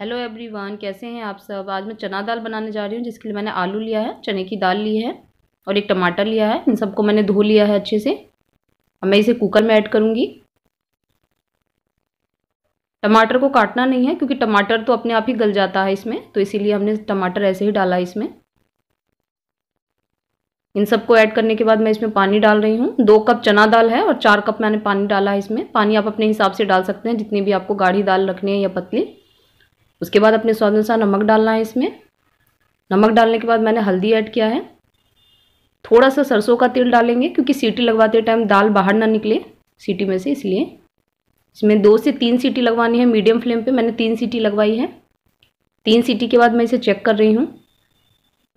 hello everyone कैसे हैं आप सब आज मैं चना दाल बनाने जा रही हूँ जिसके लिए मैंने आलू लिया है चने की दाल ली है और एक टमाटर लिया है इन सबको मैंने धो लिया है अच्छे से अब मैं इसे कुकर में ऐड करूँगी टमाटर को काटना नहीं है क्योंकि टमाटर तो अपने आप ही गल जाता है इसमें तो इसीलिए हमने टमाटर ऐसे ही डाला इसमें इन सबको ऐड करने के बाद मैं इसमें पानी डाल रही हूँ दो कप चना दाल है और चार कप मैंने पानी डाला है इसमें पानी आप अपने हिसाब से डाल सकते हैं जितनी भी आपको गाढ़ी दाल रखनी है या पतली उसके बाद अपने स्वाद अनुसार नमक डालना है इसमें नमक डालने के बाद मैंने हल्दी ऐड किया है थोड़ा सा सरसों का तेल डालेंगे क्योंकि सीटी लगवाते टाइम दाल बाहर ना निकले सीटी में से इसलिए इसमें दो से तीन सीटी लगवानी है मीडियम फ्लेम पे मैंने तीन सीटी लगवाई है तीन सीटी के बाद मैं इसे चेक कर रही हूँ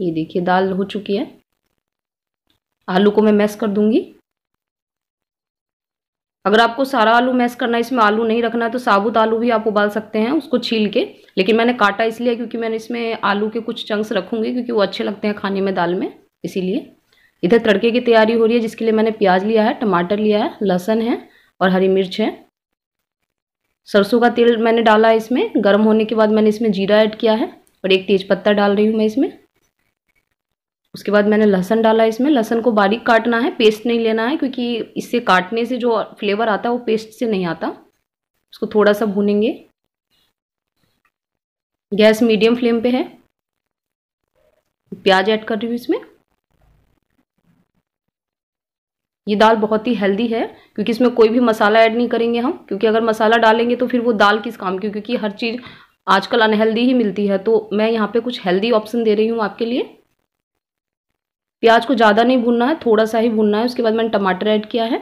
ये देखिए दाल हो चुकी है आलू को मैं मैस कर दूँगी अगर आपको सारा आलू मैश करना है इसमें आलू नहीं रखना है तो साबुत आलू भी आप उबाल सकते हैं उसको छील के लेकिन मैंने काटा इसलिए क्योंकि मैंने इसमें आलू के कुछ चंक्स रखूँगी क्योंकि वो अच्छे लगते हैं खाने में दाल में इसीलिए इधर तड़के की तैयारी हो रही है जिसके लिए मैंने प्याज लिया है टमाटर लिया है लहसन है और हरी मिर्च है सरसों का तेल मैंने डाला है इसमें गर्म होने के बाद मैंने इसमें जीरा ऐड किया है और एक तेज़पत्ता डाल रही हूँ मैं इसमें उसके बाद मैंने लहसन डाला इसमें लहसन को बारीक काटना है पेस्ट नहीं लेना है क्योंकि इससे काटने से जो फ्लेवर आता है वो पेस्ट से नहीं आता उसको थोड़ा सा भूनेंगे गैस मीडियम फ्लेम पे है प्याज ऐड कर रही हूँ इसमें ये दाल बहुत ही हेल्दी है क्योंकि इसमें कोई भी मसाला ऐड नहीं करेंगे हम क्योंकि अगर मसाला डालेंगे तो फिर वो दाल किस काम की क्योंकि हर चीज़ आजकल अनहेल्दी ही मिलती है तो मैं यहाँ पे कुछ हेल्दी ऑप्शन दे रही हूँ आपके लिए प्याज को ज़्यादा नहीं भूनना है थोड़ा सा ही भूनना है उसके बाद मैंने टमाटर ऐड किया है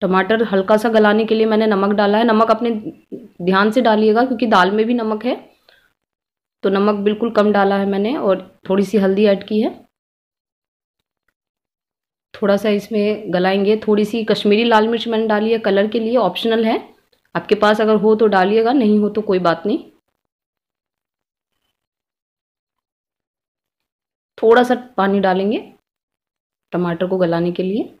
टमाटर हल्का सा गलाने के लिए मैंने नमक डाला है नमक अपने ध्यान से डालिएगा क्योंकि दाल में भी नमक है तो नमक बिल्कुल कम डाला है मैंने और थोड़ी सी हल्दी ऐड की है थोड़ा सा इसमें गलाएंगे थोड़ी सी कश्मीरी लाल मिर्च मैंने डाली है कलर के लिए ऑप्शनल है आपके पास अगर हो तो डालिएगा नहीं हो तो कोई बात नहीं थोड़ा सा पानी डालेंगे टमाटर को गलाने के लिए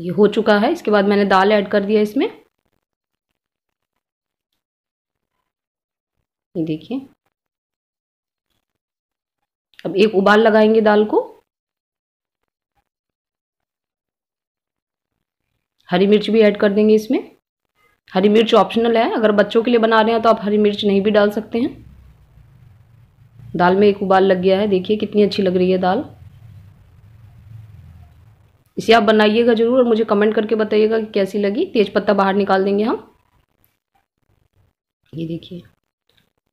ये हो चुका है इसके बाद मैंने दाल ऐड कर दिया इसमें ये देखिए अब एक उबाल लगाएंगे दाल को हरी मिर्च भी ऐड कर देंगे इसमें हरी मिर्च ऑप्शनल है अगर बच्चों के लिए बना रहे हैं तो आप हरी मिर्च नहीं भी डाल सकते हैं दाल में एक उबाल लग गया है देखिए कितनी अच्छी लग रही है दाल इसे आप बनाइएगा ज़रूर और मुझे कमेंट करके बताइएगा कि कैसी लगी तेज पत्ता बाहर निकाल देंगे हम ये देखिए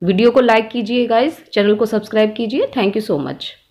वीडियो को लाइक कीजिए गाइस चैनल को सब्सक्राइब कीजिए थैंक यू सो मच